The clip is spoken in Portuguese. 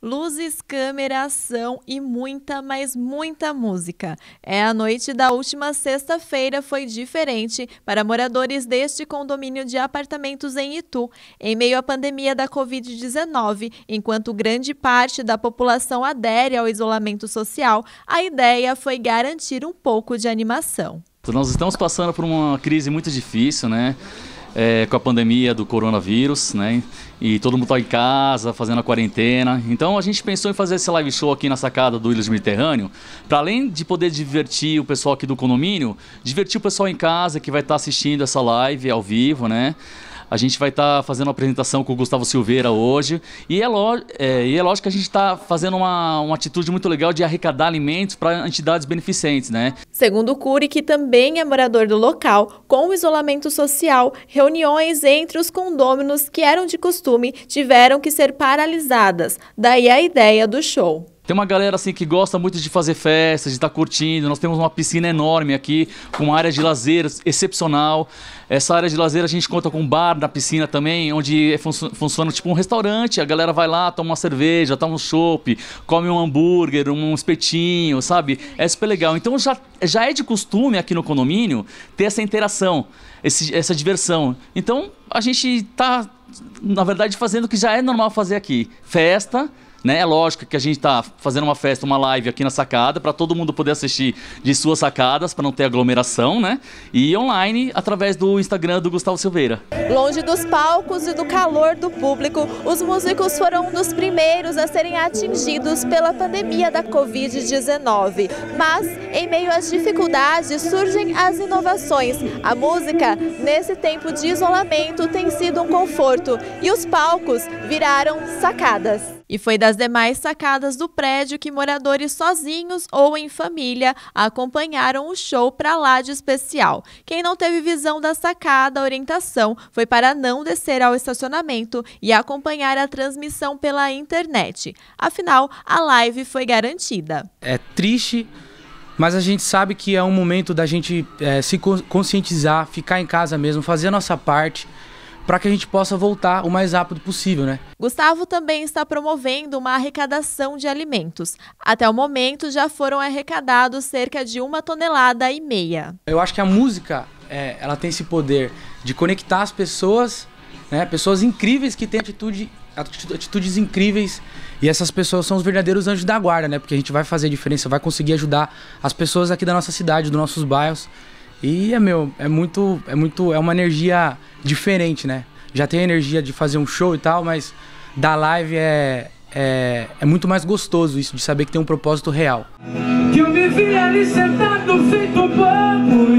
Luzes, câmera, ação e muita, mas muita música. É a noite da última sexta-feira foi diferente para moradores deste condomínio de apartamentos em Itu, em meio à pandemia da Covid-19. Enquanto grande parte da população adere ao isolamento social, a ideia foi garantir um pouco de animação. Nós estamos passando por uma crise muito difícil, né? é, com a pandemia do coronavírus, né? E todo mundo está em casa, fazendo a quarentena. Então a gente pensou em fazer esse live show aqui na sacada do Ilhas Mediterrâneo, para além de poder divertir o pessoal aqui do condomínio, divertir o pessoal em casa que vai estar tá assistindo essa live ao vivo, né? A gente vai estar tá fazendo uma apresentação com o Gustavo Silveira hoje. E é, é, e é lógico que a gente está fazendo uma, uma atitude muito legal de arrecadar alimentos para entidades beneficentes, né? Segundo o Cury, que também é morador do local, com o isolamento social, reuniões entre os condôminos que eram de costume tiveram que ser paralisadas. Daí a ideia do show. Tem uma galera assim que gosta muito de fazer festas, de estar tá curtindo. Nós temos uma piscina enorme aqui, com uma área de lazer excepcional. Essa área de lazer a gente conta com um bar na piscina também, onde é fun funciona tipo um restaurante. A galera vai lá, toma uma cerveja, toma um chopp, come um hambúrguer, um espetinho, sabe? É super legal. Então já, já é de costume aqui no condomínio ter essa interação, esse, essa diversão. Então a gente está na verdade, fazendo o que já é normal fazer aqui: festa né? É lógico que a gente está fazendo uma festa, uma live aqui na sacada, para todo mundo poder assistir de suas sacadas, para não ter aglomeração, né? E online através do Instagram do Gustavo Silveira. Longe dos palcos e do calor do público, os músicos foram um dos primeiros a serem atingidos pela pandemia da Covid-19. Mas, em meio às dificuldades, surgem as inovações. A música, nesse tempo de isolamento, tem sido um conforto e os palcos viraram sacadas. E foi das demais sacadas do prédio que moradores sozinhos ou em família acompanharam o show para lá de especial. Quem não teve visão da sacada, a orientação foi para não descer ao estacionamento e acompanhar a transmissão pela internet. Afinal, a live foi garantida. É triste mas a gente sabe que é um momento da gente é, se conscientizar, ficar em casa mesmo, fazer a nossa parte, para que a gente possa voltar o mais rápido possível, né? Gustavo também está promovendo uma arrecadação de alimentos. Até o momento já foram arrecadados cerca de uma tonelada e meia. Eu acho que a música é, ela tem esse poder de conectar as pessoas, né? Pessoas incríveis que têm atitude, atitudes incríveis e essas pessoas são os verdadeiros anjos da guarda, né? Porque a gente vai fazer a diferença, vai conseguir ajudar as pessoas aqui da nossa cidade, dos nossos bairros. E é meu, é muito, é muito, é uma energia diferente, né? Já tem a energia de fazer um show e tal, mas da live é, é, é muito mais gostoso isso de saber que tem um propósito real. Que eu me vi ali sentado feito bobo